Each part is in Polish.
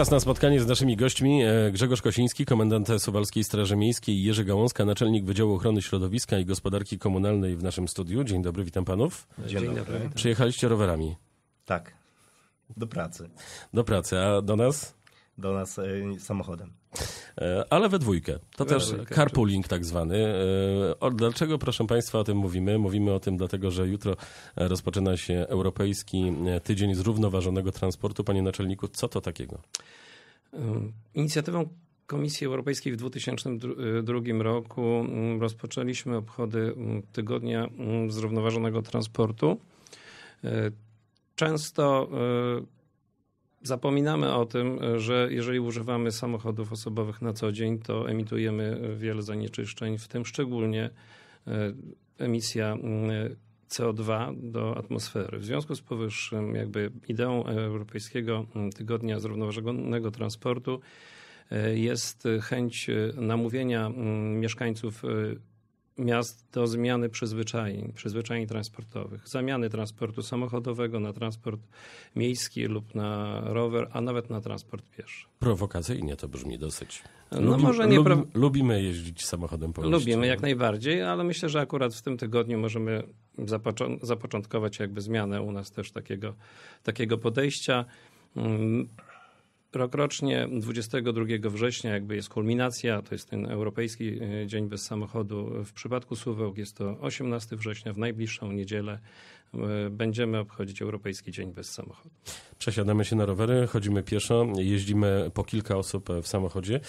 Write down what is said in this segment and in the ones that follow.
Czas na spotkanie z naszymi gośćmi. E, Grzegorz Kosiński, komendant Suwalskiej Straży Miejskiej i Jerzy Gałąska, naczelnik Wydziału Ochrony Środowiska i Gospodarki Komunalnej w naszym studiu. Dzień dobry, witam panów. Dzień, Dzień dobry. dobry. Przyjechaliście rowerami. Tak, do pracy. Do pracy, a do nas? Do nas e, samochodem. E, ale we dwójkę. To też carpooling tak zwany. E, dlaczego, proszę Państwa, o tym mówimy? Mówimy o tym dlatego, że jutro e, rozpoczyna się Europejski Tydzień Zrównoważonego Transportu. Panie naczelniku, co to takiego? Inicjatywą Komisji Europejskiej w 2002 roku mm, rozpoczęliśmy obchody mm, Tygodnia mm, Zrównoważonego Transportu. Często Zapominamy o tym, że jeżeli używamy samochodów osobowych na co dzień, to emitujemy wiele zanieczyszczeń, w tym szczególnie e, emisja e, CO2 do atmosfery. W związku z powyższym, jakby ideą Europejskiego Tygodnia Zrównoważonego Transportu e, jest chęć namówienia mieszkańców miast do zmiany przyzwyczajeń, przyzwyczajeń transportowych, zamiany transportu samochodowego na transport miejski lub na rower, a nawet na transport pieszy. Prowokacyjnie to brzmi dosyć. No może nie lubimy jeździć samochodem po Lubimy no. jak najbardziej, ale myślę, że akurat w tym tygodniu możemy zapoczątkować jakby zmianę u nas też takiego, takiego podejścia. Mm, Rokrocznie 22 września jakby jest kulminacja, to jest ten Europejski e, Dzień Bez Samochodu. W przypadku Suwałk jest to 18 września, w najbliższą niedzielę e, będziemy obchodzić Europejski Dzień Bez Samochodu. Przesiadamy się na rowery, chodzimy pieszo, jeździmy po kilka osób e, w samochodzie.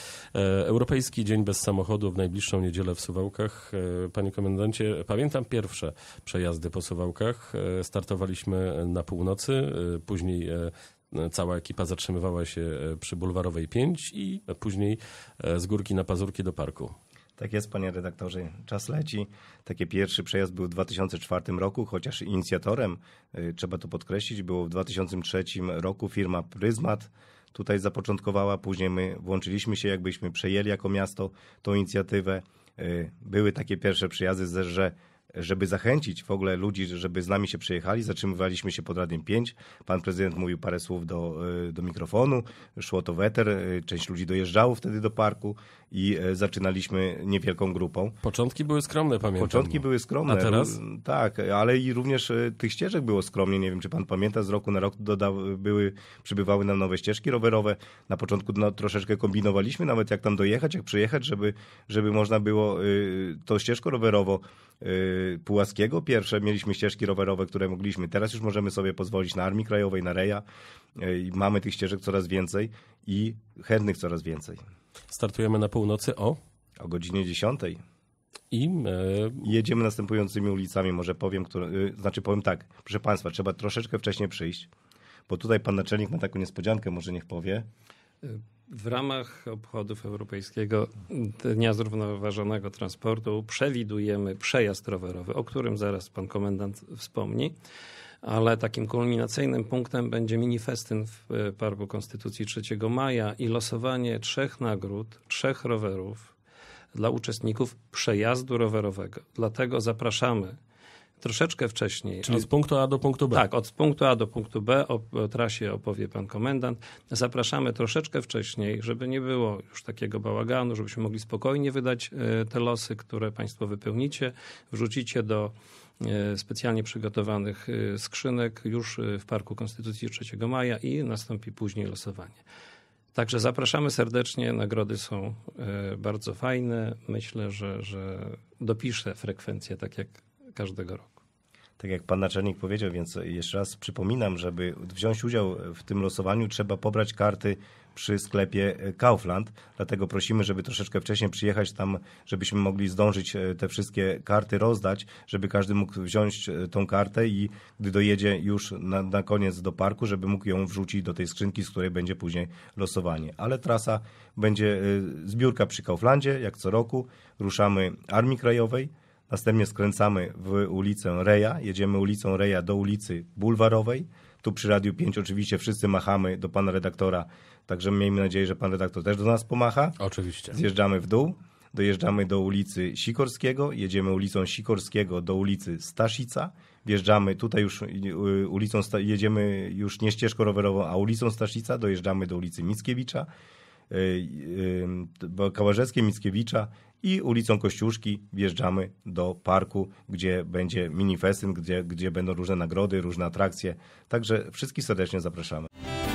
Europejski Dzień Bez Samochodu w najbliższą niedzielę w Suwałkach. Panie komendancie, pamiętam pierwsze przejazdy po Suwałkach. Startowaliśmy na północy, później E, cała ekipa zatrzymywała się e, przy Bulwarowej 5 i później e, z górki na pazurki do parku. Tak jest, panie redaktorze. Czas leci. Taki pierwszy przejazd był w 2004 roku, chociaż inicjatorem, trzeba to podkreślić, było w 2003 roku firma Pryzmat. Tutaj zapoczątkowała, później my włączyliśmy się, jakbyśmy przejęli jako miasto tą inicjatywę. Były takie pierwsze przejazdy że żeby zachęcić w ogóle ludzi, żeby z nami się przyjechali, zatrzymywaliśmy się pod Radiem 5. Pan prezydent mówił parę słów do, e, do mikrofonu, szło to weter, e, część ludzi dojeżdżało wtedy do parku i e, zaczynaliśmy niewielką grupą. Początki były skromne, pamiętam. Początki były skromne. A teraz? Tak, ale i również tych ścieżek było skromnie. Nie wiem, czy pan pamięta, z roku na rok były, przybywały nam nowe ścieżki rowerowe. Na początku no, troszeczkę kombinowaliśmy nawet, jak tam dojechać, jak przyjechać, żeby, żeby można było y, to ścieżko rowerowo Y, Pułaskiego. Pierwsze mieliśmy ścieżki rowerowe, które mogliśmy. Teraz już możemy sobie pozwolić na Armii Krajowej, na Reja. Y, mamy tych ścieżek coraz więcej i chętnych coraz więcej. Startujemy na północy o? O godzinie 10. I my... E, Jedziemy następującymi ulicami, może powiem, które, y, znaczy powiem tak, proszę Państwa, trzeba troszeczkę wcześniej przyjść, bo tutaj Pan Naczelnik ma taką niespodziankę, może niech powie. W ramach obchodów Europejskiego Dnia Zrównoważonego Transportu przewidujemy przejazd rowerowy, o którym zaraz pan komendant wspomni ale takim kulminacyjnym punktem będzie minifestyn w e, Parku Konstytucji 3 maja i losowanie trzech nagród, trzech rowerów dla uczestników przejazdu rowerowego. Dlatego zapraszamy troszeczkę wcześniej. Czyli od, z punktu A do punktu B. Tak, od punktu A do punktu B o, o trasie opowie pan komendant. Zapraszamy troszeczkę wcześniej, żeby nie było już takiego bałaganu, żebyśmy mogli spokojnie wydać e, te losy, które państwo wypełnicie, wrzucicie do e, specjalnie przygotowanych e, skrzynek już w Parku Konstytucji 3 maja i nastąpi później losowanie. Także zapraszamy serdecznie. Nagrody są bardzo fajne. Myślę, że, że dopiszę frekwencję tak, jak każdego roku. Tak jak pan naczelnik powiedział, więc jeszcze raz przypominam, żeby wziąć udział w tym losowaniu, trzeba pobrać karty przy sklepie Kaufland. Dlatego prosimy, żeby troszeczkę wcześniej przyjechać tam, żebyśmy mogli zdążyć e, te wszystkie karty rozdać, żeby każdy mógł wziąć e, tą kartę i gdy dojedzie już na, na koniec do parku, żeby mógł ją wrzucić do tej skrzynki, z której będzie później losowanie. Ale trasa będzie e, zbiórka przy Kauflandzie, jak co roku. Ruszamy Armii Krajowej Następnie skręcamy w ulicę Reja, jedziemy ulicą Reja do ulicy Bulwarowej. Tu przy Radiu 5 oczywiście wszyscy machamy do pana redaktora, także miejmy nadzieję, że pan redaktor też do nas pomacha. Oczywiście. Zjeżdżamy w dół, dojeżdżamy do ulicy Sikorskiego, jedziemy ulicą Sikorskiego do ulicy Staszica. Wjeżdżamy tutaj już y, ulicą, jedziemy już nie ścieżką rowerową, a ulicą Staszica, dojeżdżamy do ulicy Mickiewicza Y, y, Kałażeckiej, Mickiewicza i ulicą Kościuszki wjeżdżamy do parku, gdzie będzie mini festyn, gdzie, gdzie będą różne nagrody, różne atrakcje. Także wszystkich serdecznie zapraszamy.